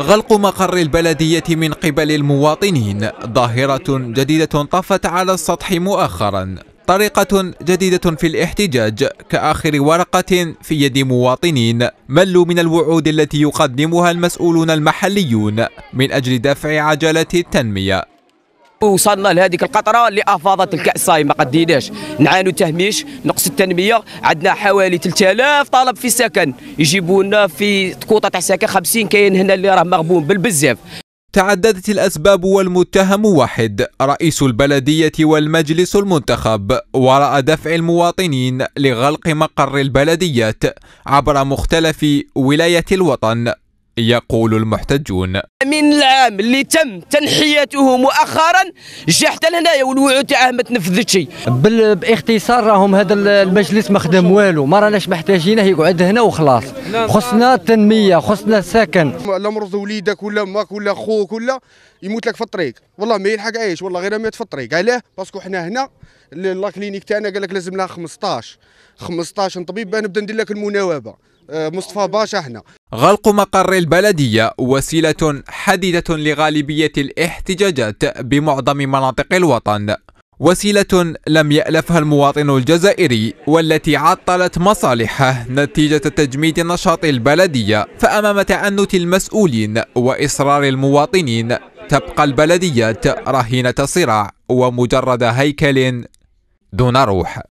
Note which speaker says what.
Speaker 1: غلق مقر البلدية من قبل المواطنين ظاهرة جديدة طفت على السطح مؤخرا طريقة جديدة في الاحتجاج كآخر ورقة في يد مواطنين ملوا من الوعود التي يقدمها المسؤولون
Speaker 2: المحليون من أجل دفع عجلة التنمية وصلنا لهذيك القطره اللي افاضت الكاس صايم ما قديناش نعانوا تهميش نقص التنميه عندنا حوالي 3000 طلب في سكن يجيبوا لنا في كوطه تاع سكن 50 كاين هنا اللي راه مغبون بالبزاف تعددت الأسباب والمتهم واحد رئيس
Speaker 1: البلدية والمجلس المنتخب وراء دفع المواطنين لغلق مقر البلديات عبر مختلف ولاية الوطن يقول المحتجون
Speaker 3: من العام اللي تم تنحيته مؤخرا جا حتى
Speaker 4: لهنايا والوعود تاعه ما تنفذتش باختصار راهم هذا المجلس ما خدم والو ما راناش محتاجينه يقعد هنا وخلاص خصنا التنميه خصنا سكن لا
Speaker 5: مرض وليدك ولا ماك ولا خوك ولا يموت لك في الطريق والله ما يلحق عايش والله غير مات في الطريق علاه باسكو حنا هنا لا كلينيك تاعنا قال لك لازم لها 15 15 طبيب نبدا ندير لك المناوبه مصطفى باشا هنا
Speaker 1: غلق مقر البلدية وسيلة حديدة لغالبية الاحتجاجات بمعظم مناطق الوطن وسيلة لم يألفها المواطن الجزائري والتي عطلت مصالحه نتيجة تجميد نشاط البلدية فأمام تأنت المسؤولين وإصرار المواطنين تبقى البلديات رهينة صراع ومجرد هيكل دون روح